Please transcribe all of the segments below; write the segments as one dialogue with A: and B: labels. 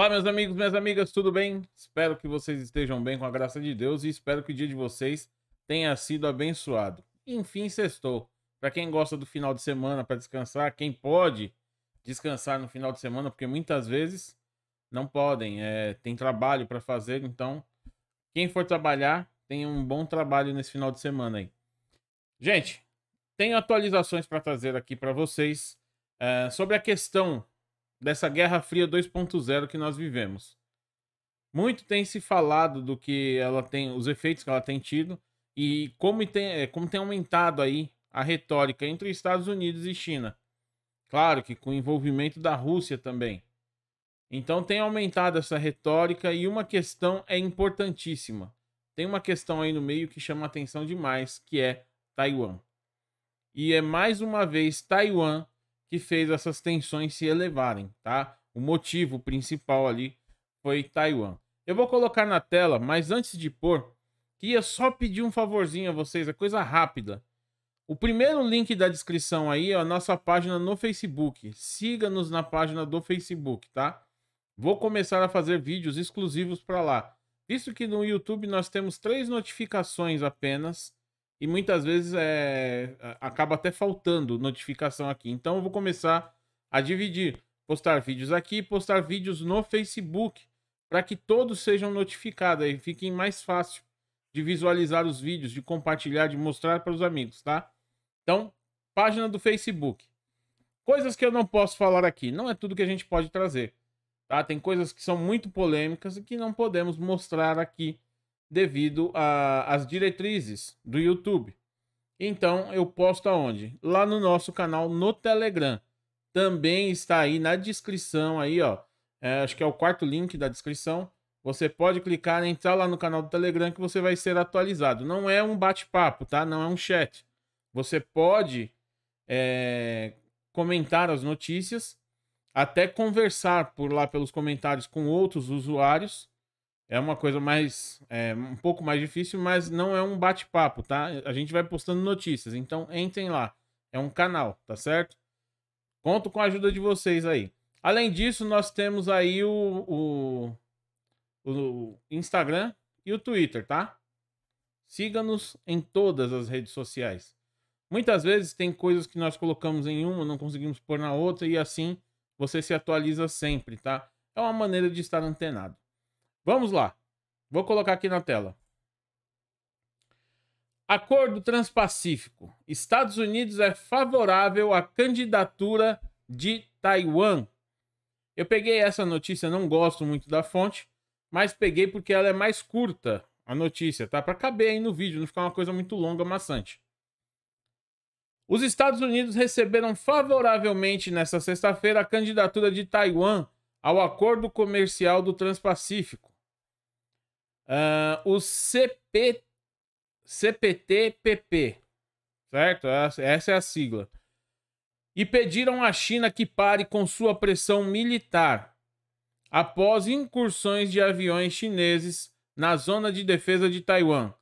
A: Olá, meus amigos, minhas amigas, tudo bem? Espero que vocês estejam bem com a graça de Deus e espero que o dia de vocês tenha sido abençoado. Enfim, sextou. Para quem gosta do final de semana para descansar, quem pode descansar no final de semana, porque muitas vezes não podem, é, tem trabalho para fazer, então quem for trabalhar, tenha um bom trabalho nesse final de semana aí. Gente, tenho atualizações para trazer aqui para vocês é, sobre a questão dessa Guerra Fria 2.0 que nós vivemos. Muito tem se falado do que ela tem, os efeitos que ela tem tido e como tem, é, como tem aumentado aí a retórica entre Estados Unidos e China. Claro que com o envolvimento da Rússia também. Então tem aumentado essa retórica e uma questão é importantíssima. Tem uma questão aí no meio que chama atenção demais, que é Taiwan. E é mais uma vez Taiwan que fez essas tensões se elevarem, tá? O motivo principal ali foi Taiwan. Eu vou colocar na tela, mas antes de pôr, queria só pedir um favorzinho a vocês, é coisa rápida. O primeiro link da descrição aí é a nossa página no Facebook. Siga-nos na página do Facebook, tá? Vou começar a fazer vídeos exclusivos para lá. Visto que no YouTube nós temos três notificações apenas, e muitas vezes é, acaba até faltando notificação aqui. Então eu vou começar a dividir, postar vídeos aqui, postar vídeos no Facebook, para que todos sejam notificados e fiquem mais fácil de visualizar os vídeos, de compartilhar, de mostrar para os amigos, tá? Então, página do Facebook. Coisas que eu não posso falar aqui, não é tudo que a gente pode trazer, tá? Tem coisas que são muito polêmicas e que não podemos mostrar aqui devido às diretrizes do YouTube. Então eu posto aonde? Lá no nosso canal no Telegram. Também está aí na descrição aí, ó. É, acho que é o quarto link da descrição. Você pode clicar, entrar lá no canal do Telegram que você vai ser atualizado. Não é um bate-papo, tá? Não é um chat. Você pode é, comentar as notícias, até conversar por lá pelos comentários com outros usuários é uma coisa mais. É, um pouco mais difícil, mas não é um bate-papo, tá? A gente vai postando notícias, então entrem lá. É um canal, tá certo? Conto com a ajuda de vocês aí. Além disso, nós temos aí o, o, o Instagram e o Twitter, tá? Siga-nos em todas as redes sociais. Muitas vezes tem coisas que nós colocamos em uma, não conseguimos pôr na outra, e assim você se atualiza sempre, tá? É uma maneira de estar antenado. Vamos lá. Vou colocar aqui na tela. Acordo Transpacífico. Estados Unidos é favorável à candidatura de Taiwan. Eu peguei essa notícia, não gosto muito da fonte, mas peguei porque ela é mais curta, a notícia, tá? Para caber aí no vídeo, não ficar uma coisa muito longa, maçante. Os Estados Unidos receberam favoravelmente nesta sexta-feira a candidatura de Taiwan ao Acordo Comercial do Transpacífico, uh, o CP, CPTPP, certo? Essa é a sigla. E pediram à China que pare com sua pressão militar após incursões de aviões chineses na zona de defesa de Taiwan.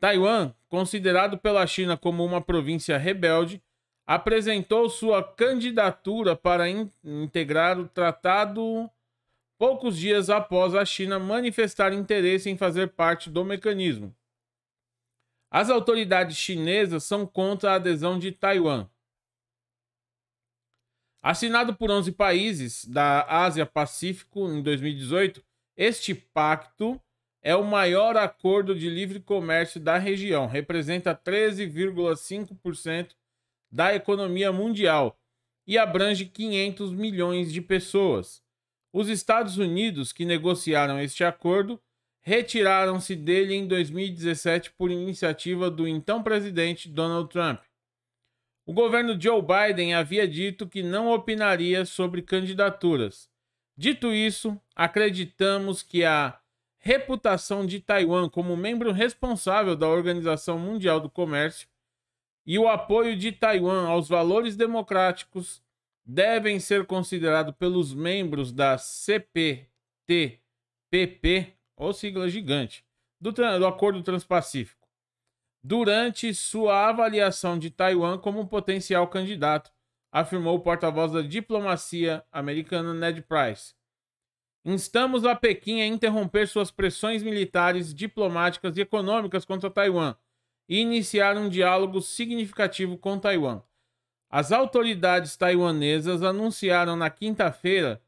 A: Taiwan, considerado pela China como uma província rebelde, apresentou sua candidatura para in integrar o tratado poucos dias após a China manifestar interesse em fazer parte do mecanismo. As autoridades chinesas são contra a adesão de Taiwan. Assinado por 11 países da Ásia-Pacífico em 2018, este pacto é o maior acordo de livre comércio da região, representa 13,5% da economia mundial e abrange 500 milhões de pessoas. Os Estados Unidos, que negociaram este acordo, retiraram-se dele em 2017 por iniciativa do então presidente Donald Trump. O governo Joe Biden havia dito que não opinaria sobre candidaturas. Dito isso, acreditamos que a reputação de Taiwan como membro responsável da Organização Mundial do Comércio e o apoio de Taiwan aos valores democráticos devem ser considerados pelos membros da CPTPP, ou sigla gigante, do, do Acordo Transpacífico, durante sua avaliação de Taiwan como um potencial candidato, afirmou o porta-voz da diplomacia americana Ned Price. Instamos a Pequim a interromper suas pressões militares, diplomáticas e econômicas contra Taiwan e iniciar um diálogo significativo com Taiwan. As autoridades taiwanesas anunciaram na quinta-feira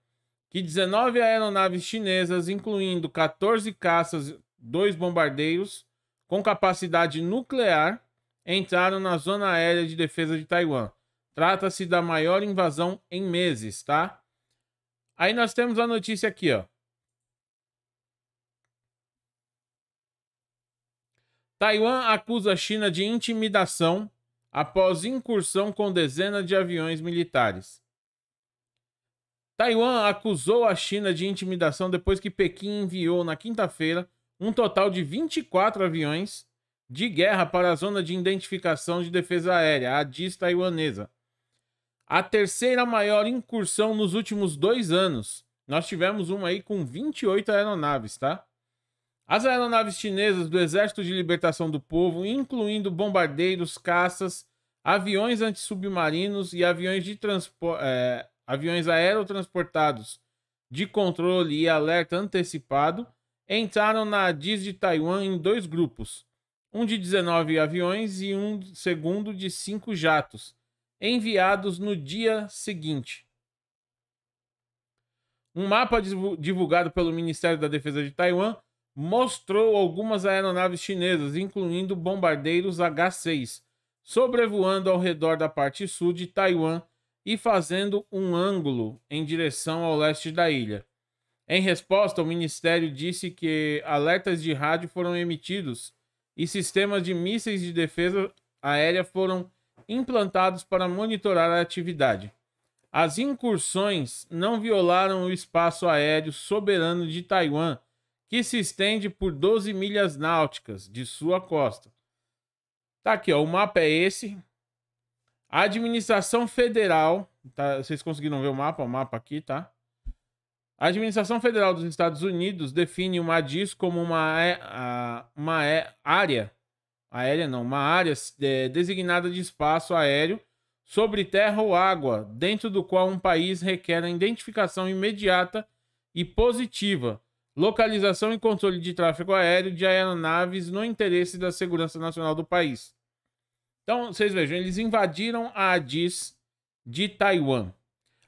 A: que 19 aeronaves chinesas, incluindo 14 caças, e dois bombardeiros com capacidade nuclear, entraram na zona aérea de defesa de Taiwan. Trata-se da maior invasão em meses, tá? Aí nós temos a notícia aqui, ó. Taiwan acusa a China de intimidação após incursão com dezenas de aviões militares. Taiwan acusou a China de intimidação depois que Pequim enviou na quinta-feira um total de 24 aviões de guerra para a Zona de Identificação de Defesa Aérea, a DIS taiwanesa. A terceira maior incursão nos últimos dois anos. Nós tivemos uma aí com 28 aeronaves, tá? As aeronaves chinesas do Exército de Libertação do Povo, incluindo bombardeiros, caças, aviões antissubmarinos e aviões, de é, aviões aerotransportados de controle e alerta antecipado, entraram na DIS de Taiwan em dois grupos, um de 19 aviões e um segundo de cinco jatos, enviados no dia seguinte. Um mapa divulgado pelo Ministério da Defesa de Taiwan mostrou algumas aeronaves chinesas, incluindo bombardeiros H-6, sobrevoando ao redor da parte sul de Taiwan e fazendo um ângulo em direção ao leste da ilha. Em resposta, o ministério disse que alertas de rádio foram emitidos e sistemas de mísseis de defesa aérea foram implantados para monitorar a atividade. As incursões não violaram o espaço aéreo soberano de Taiwan que se estende por 12 milhas náuticas de sua costa. Tá aqui, ó, o mapa é esse. A administração federal, tá, vocês conseguiram ver o mapa? O mapa aqui, tá? A administração federal dos Estados Unidos define o MADIS como uma, uma é, área, aérea não, uma área é, designada de espaço aéreo sobre terra ou água, dentro do qual um país requer a identificação imediata e positiva localização e controle de tráfego aéreo de aeronaves no interesse da segurança nacional do país. Então, vocês vejam, eles invadiram a ADIS de Taiwan.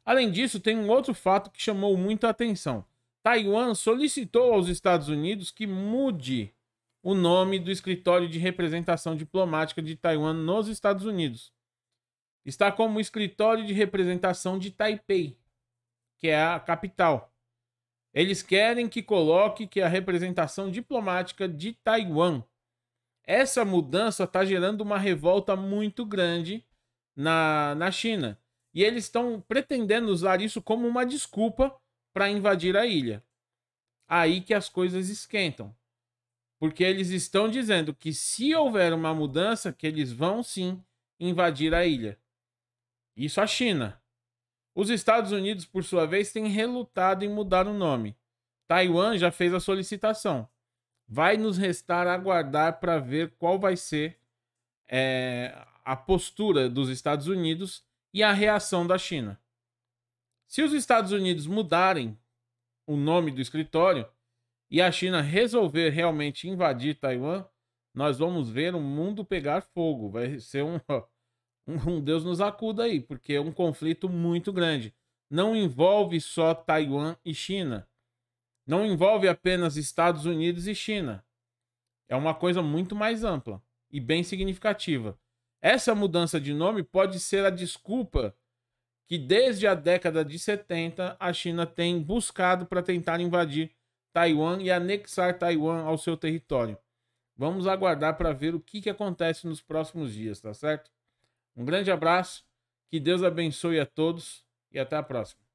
A: Além disso, tem um outro fato que chamou muita atenção. Taiwan solicitou aos Estados Unidos que mude o nome do escritório de representação diplomática de Taiwan nos Estados Unidos. Está como escritório de representação de Taipei, que é a capital. Eles querem que coloque que a representação diplomática de Taiwan. Essa mudança está gerando uma revolta muito grande na, na China. E eles estão pretendendo usar isso como uma desculpa para invadir a ilha. Aí que as coisas esquentam. Porque eles estão dizendo que se houver uma mudança, que eles vão sim invadir a ilha. Isso a China. Os Estados Unidos, por sua vez, têm relutado em mudar o nome. Taiwan já fez a solicitação. Vai nos restar aguardar para ver qual vai ser é, a postura dos Estados Unidos e a reação da China. Se os Estados Unidos mudarem o nome do escritório e a China resolver realmente invadir Taiwan, nós vamos ver o mundo pegar fogo. Vai ser um um Deus nos acuda aí, porque é um conflito muito grande. Não envolve só Taiwan e China. Não envolve apenas Estados Unidos e China. É uma coisa muito mais ampla e bem significativa. Essa mudança de nome pode ser a desculpa que desde a década de 70 a China tem buscado para tentar invadir Taiwan e anexar Taiwan ao seu território. Vamos aguardar para ver o que, que acontece nos próximos dias, tá certo? Um grande abraço, que Deus abençoe a todos e até a próxima.